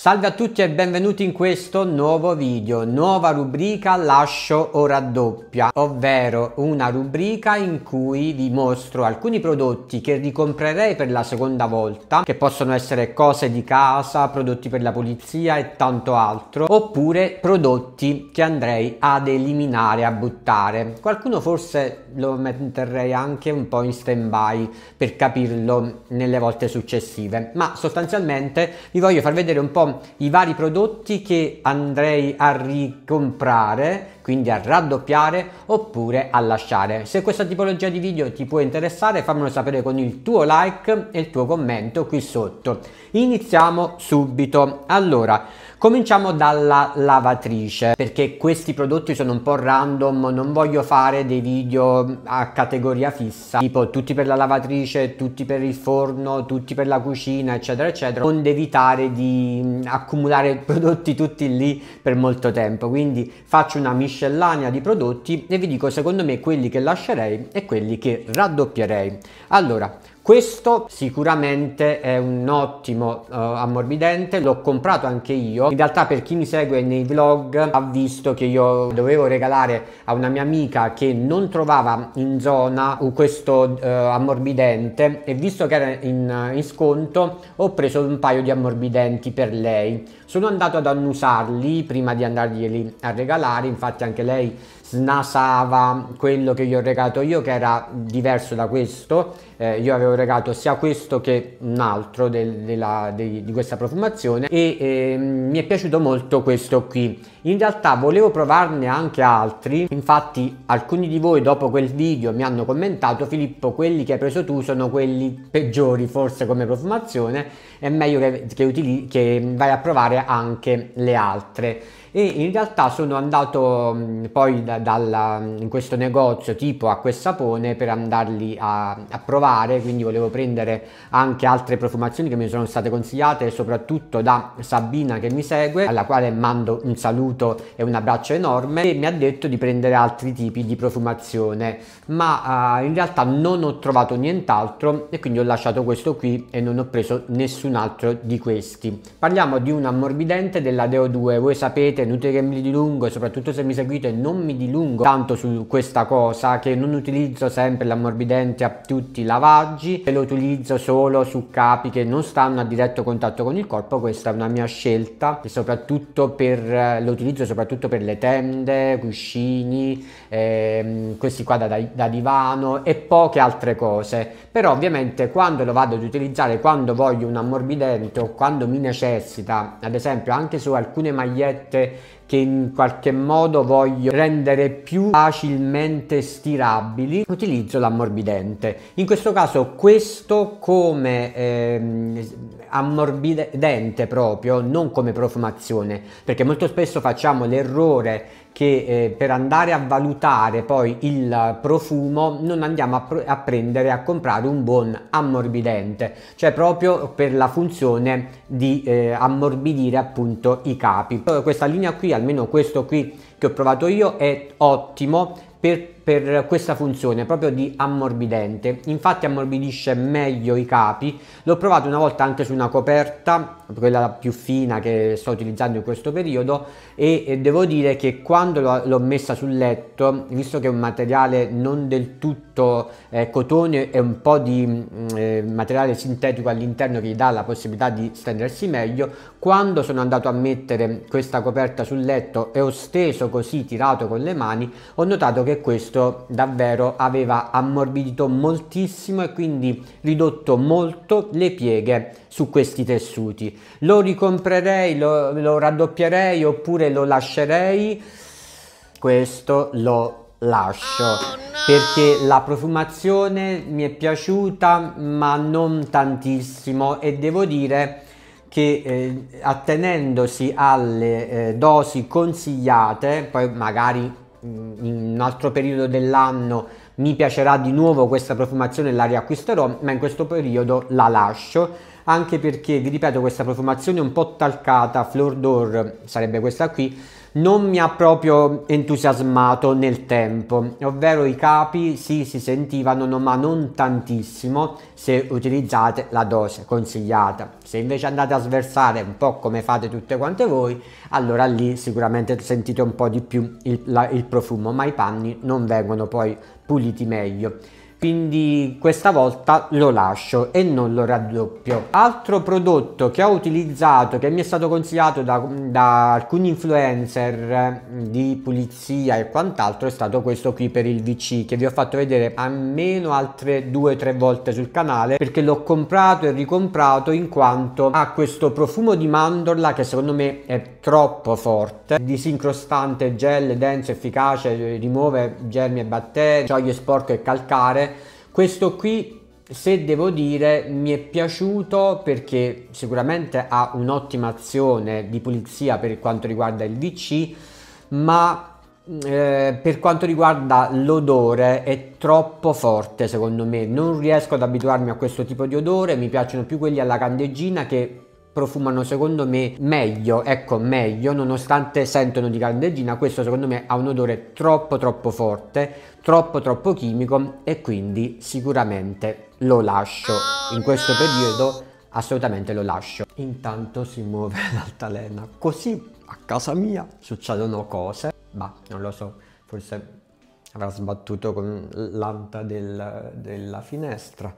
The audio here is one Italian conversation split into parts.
Salve a tutti e benvenuti in questo nuovo video, nuova rubrica lascio o raddoppia, ovvero una rubrica in cui vi mostro alcuni prodotti che ricomprerei per la seconda volta, che possono essere cose di casa, prodotti per la pulizia e tanto altro, oppure prodotti che andrei ad eliminare, a buttare. Qualcuno forse lo metterei anche un po' in stand by per capirlo nelle volte successive, ma sostanzialmente vi voglio far vedere un po' i vari prodotti che andrei a ricomprare quindi a raddoppiare oppure a lasciare se questa tipologia di video ti può interessare fammelo sapere con il tuo like e il tuo commento qui sotto iniziamo subito allora Cominciamo dalla lavatrice perché questi prodotti sono un po' random, non voglio fare dei video a categoria fissa, tipo tutti per la lavatrice, tutti per il forno, tutti per la cucina, eccetera, eccetera, onde evitare di mm, accumulare prodotti tutti lì per molto tempo. Quindi faccio una miscellanea di prodotti e vi dico secondo me quelli che lascerei e quelli che raddoppierei. Allora, questo sicuramente è un ottimo uh, ammorbidente, l'ho comprato anche io. In realtà per chi mi segue nei vlog ha visto che io dovevo regalare a una mia amica che non trovava in zona uh, questo uh, ammorbidente e visto che era in, in sconto ho preso un paio di ammorbidenti per lei. Sono andato ad annusarli prima di andarglieli a regalare, infatti anche lei snasava quello che gli ho regato io che era diverso da questo eh, io avevo regato sia questo che un altro del, della, de, di questa profumazione e eh, mi è piaciuto molto questo qui in realtà volevo provarne anche altri infatti alcuni di voi dopo quel video mi hanno commentato Filippo quelli che hai preso tu sono quelli peggiori forse come profumazione è meglio che, che, utili, che vai a provare anche le altre e in realtà sono andato mm, poi da, dalla, mm, in questo negozio tipo acqua e sapone per andarli a, a, provare quindi volevo prendere anche altre profumazioni che mi sono state consigliate soprattutto da Sabina che mi segue alla quale mando un saluto e un abbraccio enorme e mi ha detto di prendere altri tipi di profumazione ma uh, in realtà non ho trovato nient'altro e quindi ho lasciato questo qui e non ho preso nessun un altro di questi. Parliamo di un ammorbidente della Deo 2, voi sapete, inutile che mi dilungo, soprattutto se mi seguite non mi dilungo tanto su questa cosa che non utilizzo sempre l'ammorbidente a tutti i lavaggi, e lo utilizzo solo su capi che non stanno a diretto contatto con il corpo, questa è una mia scelta e soprattutto per eh, lo utilizzo soprattutto per le tende, cuscini, ehm, questi qua da, da divano e poche altre cose. Però ovviamente quando lo vado ad utilizzare, quando voglio un ammorbidente ammorbidente o quando mi necessita, ad esempio anche su alcune magliette che in qualche modo voglio rendere più facilmente stirabili utilizzo l'ammorbidente in questo caso questo come ehm, ammorbidente proprio non come profumazione perché molto spesso facciamo l'errore che eh, per andare a valutare poi il profumo non andiamo a, a prendere a comprare un buon ammorbidente cioè proprio per la funzione di eh, ammorbidire appunto i capi questa linea qui ha almeno questo qui che ho provato io è ottimo per per questa funzione proprio di ammorbidente infatti ammorbidisce meglio i capi l'ho provato una volta anche su una coperta quella più fina che sto utilizzando in questo periodo e, e devo dire che quando l'ho messa sul letto visto che è un materiale non del tutto eh, cotone e un po' di mm, eh, materiale sintetico all'interno che gli dà la possibilità di stendersi meglio quando sono andato a mettere questa coperta sul letto e ho steso così tirato con le mani ho notato che questo questo davvero aveva ammorbidito moltissimo e quindi ridotto molto le pieghe su questi tessuti. Lo ricomprerei, lo, lo raddoppierei oppure lo lascerei? Questo lo lascio oh, no. perché la profumazione mi è piaciuta ma non tantissimo e devo dire che eh, attenendosi alle eh, dosi consigliate poi magari in un altro periodo dell'anno mi piacerà di nuovo questa profumazione e la riacquisterò, ma in questo periodo la lascio anche perché vi ripeto questa profumazione è un po' talcata, flor d'or sarebbe questa qui non mi ha proprio entusiasmato nel tempo, ovvero i capi sì, si sentivano ma non tantissimo se utilizzate la dose consigliata. Se invece andate a sversare un po' come fate tutte quante voi, allora lì sicuramente sentite un po' di più il, la, il profumo, ma i panni non vengono poi puliti meglio quindi questa volta lo lascio e non lo raddoppio altro prodotto che ho utilizzato che mi è stato consigliato da, da alcuni influencer mm, di pulizia e quant'altro è stato questo qui per il VC che vi ho fatto vedere almeno altre 2 tre volte sul canale perché l'ho comprato e ricomprato in quanto ha questo profumo di mandorla che secondo me è troppo forte disincrostante gel denso efficace rimuove germi e batteri scioglio sporco e calcare questo qui, se devo dire, mi è piaciuto perché sicuramente ha un'ottima azione di pulizia per quanto riguarda il DC, ma eh, per quanto riguarda l'odore è troppo forte secondo me non riesco ad abituarmi a questo tipo di odore mi piacciono più quelli alla candeggina che profumano secondo me meglio, ecco meglio, nonostante sentono di candeggina, questo secondo me ha un odore troppo troppo forte, troppo troppo chimico e quindi sicuramente lo lascio. Oh, In questo periodo assolutamente lo lascio. Intanto si muove l'altalena, così a casa mia succedono cose, ma non lo so, forse avrà sbattuto con l'anta del, della finestra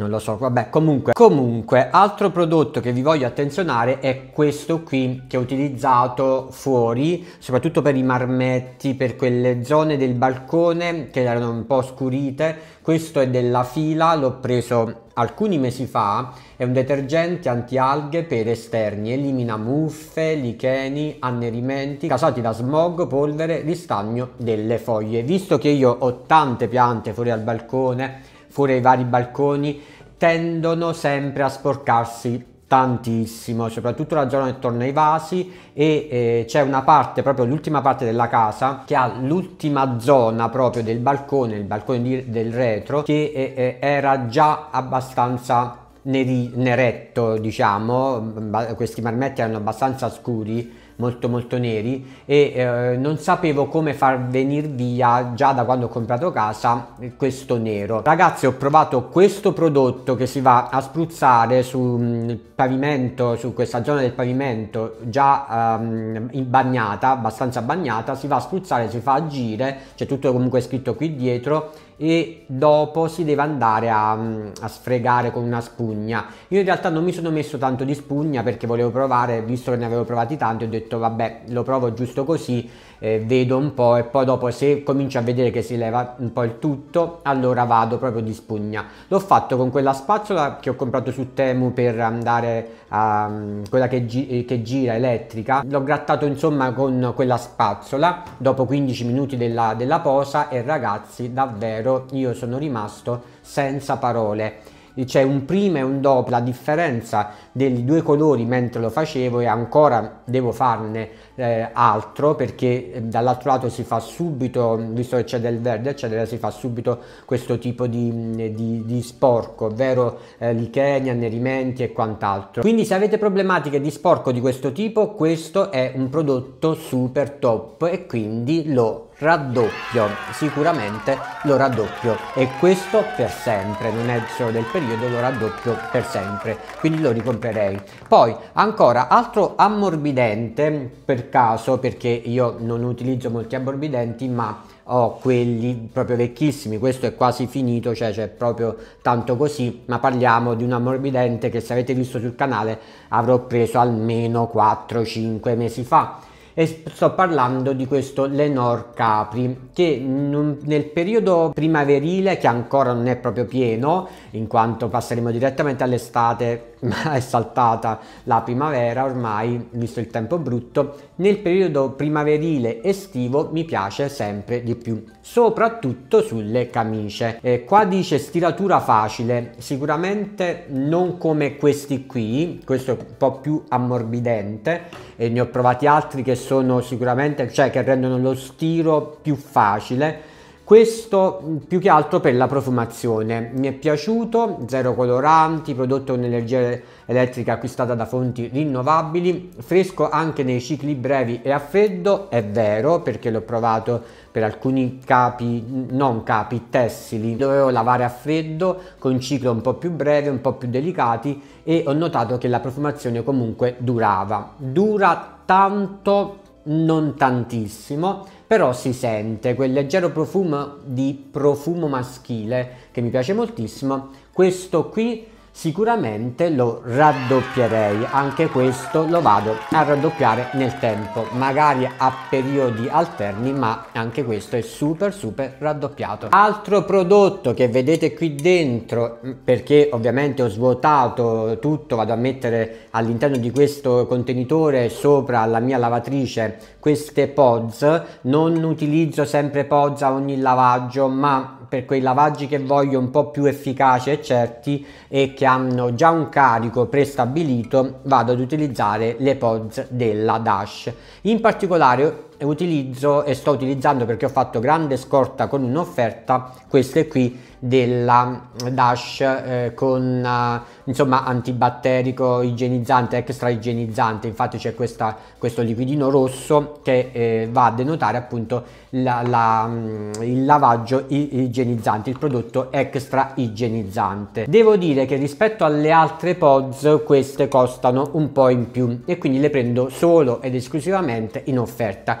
non lo so, vabbè, comunque, comunque, altro prodotto che vi voglio attenzionare è questo qui che ho utilizzato fuori, soprattutto per i marmetti, per quelle zone del balcone che erano un po' scurite. Questo è della fila, l'ho preso alcuni mesi fa, è un detergente anti-alghe per esterni, elimina muffe, licheni, annerimenti causati da smog, polvere, ristagno delle foglie. Visto che io ho tante piante fuori al balcone, fuori ai vari balconi tendono sempre a sporcarsi tantissimo, soprattutto la zona intorno ai vasi e eh, c'è una parte, proprio l'ultima parte della casa, che ha l'ultima zona proprio del balcone, il balcone di, del retro, che eh, eh era già abbastanza neri, neretto, diciamo, mm, questi marmetti erano abbastanza scuri molto molto neri e eh, non sapevo come far venire via già da quando ho comprato casa questo nero ragazzi ho provato questo prodotto che si va a spruzzare sul pavimento su questa zona del pavimento già ehm, bagnata abbastanza bagnata si va a spruzzare si fa agire c'è tutto comunque scritto qui dietro e dopo si deve andare a, mm, a, sfregare con una spugna. Io in realtà non mi sono messo tanto di spugna perché volevo provare, visto che ne avevo provati tanti, ho detto vabbè lo provo giusto così, eh, vedo un po' e poi dopo se comincio a vedere che si leva un po' il tutto, allora vado proprio di spugna. L'ho fatto con quella spazzola che ho comprato su Temu per andare a mm, quella che, gi eh, che gira elettrica, l'ho grattato insomma con quella spazzola dopo 15 minuti della, della posa e ragazzi davvero davvero io sono rimasto senza parole c'è un prima e un dopo, la differenza dei due colori mentre lo facevo e ancora devo farne eh, altro perché eh, dall'altro lato si fa subito, visto che c'è del verde eccetera, si fa subito questo tipo di, di, di sporco, ovvero eh, licheni, annerimenti e quant'altro. Quindi se avete problematiche di sporco di questo tipo, questo è un prodotto super top e quindi lo raddoppio, sicuramente lo raddoppio e questo per sempre, non è solo del periodo, lo raddoppio per sempre, quindi lo ricomprerei. Poi ancora altro ammorbidente per caso perché io non utilizzo molti ammorbidenti ma ho quelli proprio vecchissimi, questo è quasi finito, cioè c'è proprio tanto così, ma parliamo di un ammorbidente che se avete visto sul canale avrò preso almeno 4-5 mesi fa e sto parlando di questo Lenore Capri che nel periodo primaverile che ancora non è proprio pieno in quanto passeremo direttamente all'estate ma è saltata la primavera ormai, visto il tempo brutto, nel periodo primaverile estivo mi piace sempre di più, soprattutto sulle camicie. Eh, qua dice stiratura facile, sicuramente non come questi qui, questo è un po' più ammorbidente, e ne ho provati altri che sono sicuramente, cioè che rendono lo stiro più facile, questo mm, più che altro per la profumazione. Mi è piaciuto, zero coloranti, prodotto con energia elettrica acquistata da fonti rinnovabili, fresco anche nei cicli brevi e a freddo, è vero perché l'ho provato per alcuni capi, non capi, tessili. Dovevo lavare a freddo con ciclo un po' più breve, un po' più delicati e ho notato che la profumazione comunque durava. Dura tanto non tantissimo, però si sente quel leggero profumo di profumo maschile che mi piace moltissimo. Questo qui sicuramente lo raddoppierei anche questo lo vado a raddoppiare nel tempo magari a periodi alterni ma anche questo è super super raddoppiato altro prodotto che vedete qui dentro mm, perché ovviamente ho svuotato tutto vado a mettere all'interno di questo contenitore sopra la mia lavatrice queste pods non utilizzo sempre pods a ogni lavaggio ma per quei lavaggi che voglio un po' più efficaci e certi e che hanno già un carico prestabilito vado ad utilizzare le pods della Dash. In particolare utilizzo e sto utilizzando perché ho fatto grande scorta con un'offerta queste qui della Dash eh, con eh, insomma antibatterico igienizzante extra igienizzante infatti c'è questo liquidino rosso che eh, va a denotare appunto la, la, mm, il lavaggio igienizzante il prodotto extra igienizzante devo dire che rispetto alle altre pods queste costano un po' in più e quindi le prendo solo ed esclusivamente in offerta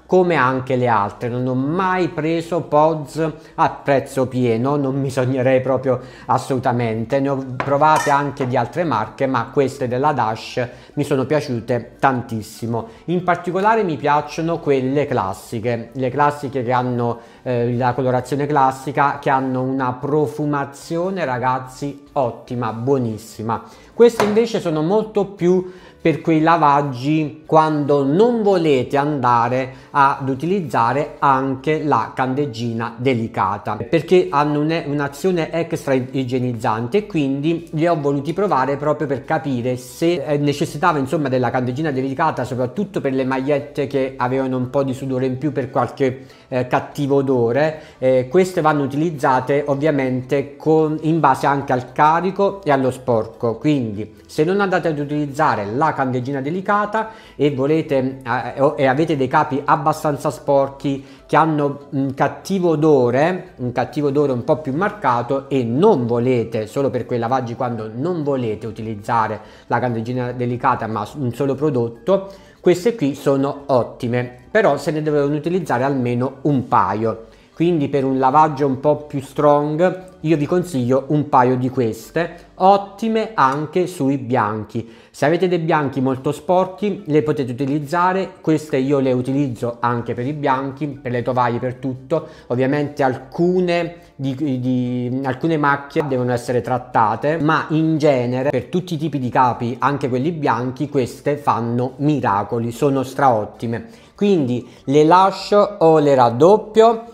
come anche le altre. Non ho mai preso pods a prezzo pieno, non mi sognerei proprio assolutamente. Ne ho provate anche di altre marche, ma queste della Dash mi sono piaciute tantissimo. In particolare mi piacciono quelle classiche, le classiche che hanno eh, la colorazione classica, che hanno una profumazione, ragazzi, ottima, buonissima. Queste invece sono molto più per quei lavaggi quando non volete andare a ad utilizzare anche la candeggina delicata perché hanno un'azione extra igienizzante quindi li ho voluti provare proprio per capire se eh, necessitava insomma della candeggina delicata soprattutto per le magliette che avevano un po' di sudore in più per qualche eh, cattivo odore, eh, queste vanno utilizzate ovviamente con, in base anche al carico e allo sporco, quindi se non andate ad utilizzare la candeggina delicata e, volete, eh, e avete dei capi abbastanza sporchi che hanno un cattivo odore, un cattivo odore un po' più marcato e non volete, solo per quei lavaggi quando non volete utilizzare la candeggina delicata ma un solo prodotto, queste qui sono ottime però se ne dovevano utilizzare almeno un paio. Quindi per un lavaggio un po' più strong io vi consiglio un paio di queste, ottime anche sui bianchi. Se avete dei bianchi molto sporchi le potete utilizzare, queste io le utilizzo anche per i bianchi, per le tovaglie, per tutto. Ovviamente alcune, di, di, alcune macchie devono essere trattate, ma in genere per tutti i tipi di capi, anche quelli bianchi, queste fanno miracoli, sono straottime quindi le lascio o le raddoppio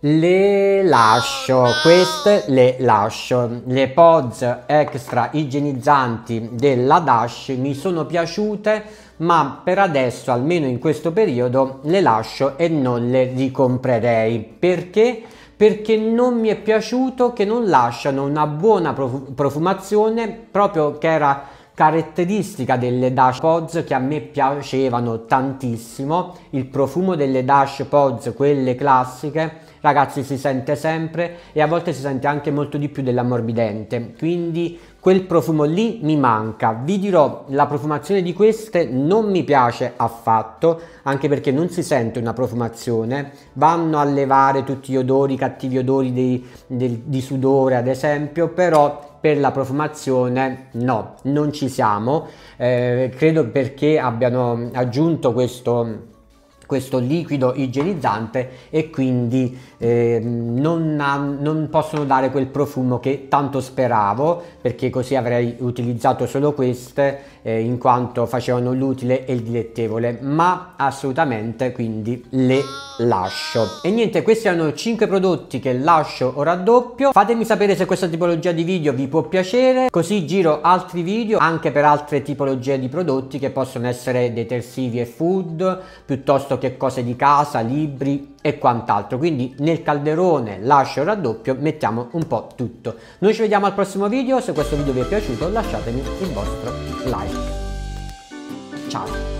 le lascio queste le lascio le pods extra igienizzanti della dash mi sono piaciute ma per adesso almeno in questo periodo le lascio e non le ricomprerei perché perché non mi è piaciuto che non lasciano una buona profumazione proprio che era Caratteristica delle Dash Pods che a me piacevano tantissimo, il profumo delle Dash Pods, quelle classiche, ragazzi si sente sempre e a volte si sente anche molto di più dell'ammorbidente, quindi quel profumo lì mi manca. Vi dirò, la profumazione di queste non mi piace affatto, anche perché non si sente una profumazione, vanno a levare tutti gli odori, i cattivi odori di, del, di sudore ad esempio, però per la profumazione no, non ci siamo, eh, credo perché abbiano aggiunto questo questo liquido igienizzante e quindi eh, non, ha, non, possono dare quel profumo che tanto speravo perché così avrei utilizzato solo queste eh, in quanto facevano l'utile e il dilettevole ma assolutamente quindi le lascio e niente questi erano 5 prodotti che lascio o raddoppio fatemi sapere se questa tipologia di video vi può piacere così giro altri video anche per altre tipologie di prodotti che possono essere detersivi e food piuttosto piuttosto che cose di casa, libri e quant'altro. Quindi nel calderone lascio il raddoppio, mettiamo un po' tutto. Noi ci vediamo al prossimo video, se questo video vi è piaciuto lasciatemi il vostro like. Ciao!